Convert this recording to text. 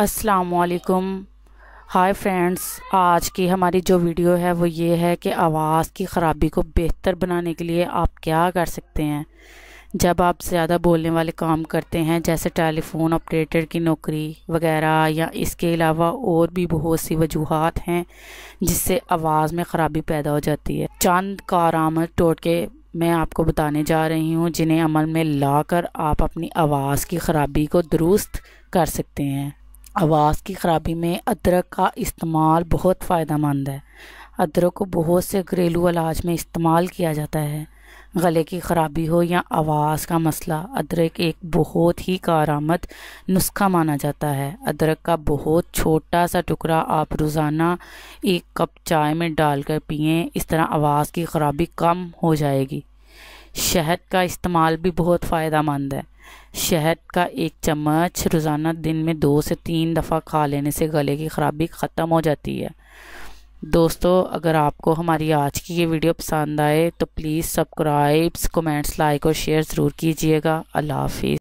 असलकुम hi friends आज की हमारी जो वीडियो है वो ये है कि आवाज़ की ख़राबी को बेहतर बनाने के लिए आप क्या कर सकते हैं जब आप ज़्यादा बोलने वाले काम करते हैं जैसे टेलीफोन ऑपरेटर की नौकरी वगैरह या इसके अलावा और भी बहुत सी वजूहत हैं जिससे आवाज़ में ख़राबी पैदा हो जाती है चंद कारामद टोटके मैं आपको बताने जा रही हूँ जिन्हें अमल में लाकर आप अपनी आवाज़ की ख़राबी को दुरुस्त कर सकते हैं आवाज़ की ख़राबी में अदरक का इस्तेमाल बहुत फ़ायदा मंद है अदरक को बहुत से घरेलू इलाज में इस्तेमाल किया जाता है गले की ख़राबी हो या आवाज़ का मसला अदरक एक बहुत ही कारामद नुस्खा माना जाता है अदरक का बहुत छोटा सा टुकड़ा आप रोज़ाना एक कप चाय में डालकर पिएं इस तरह आवाज़ की ख़राबी कम हो जाएगी शहद का इस्तेमाल भी बहुत फ़ायदा मंद है शहद का एक चम्मच रोज़ाना दिन में दो से तीन दफ़ा खा लेने से गले की ख़राबी ख़त्म हो जाती है दोस्तों अगर आपको हमारी आज की ये वीडियो पसंद आए तो प्लीज़ सब्सक्राइब्स कमेंट्स लाइक और शेयर ज़रूर कीजिएगा अल्लाह हाफि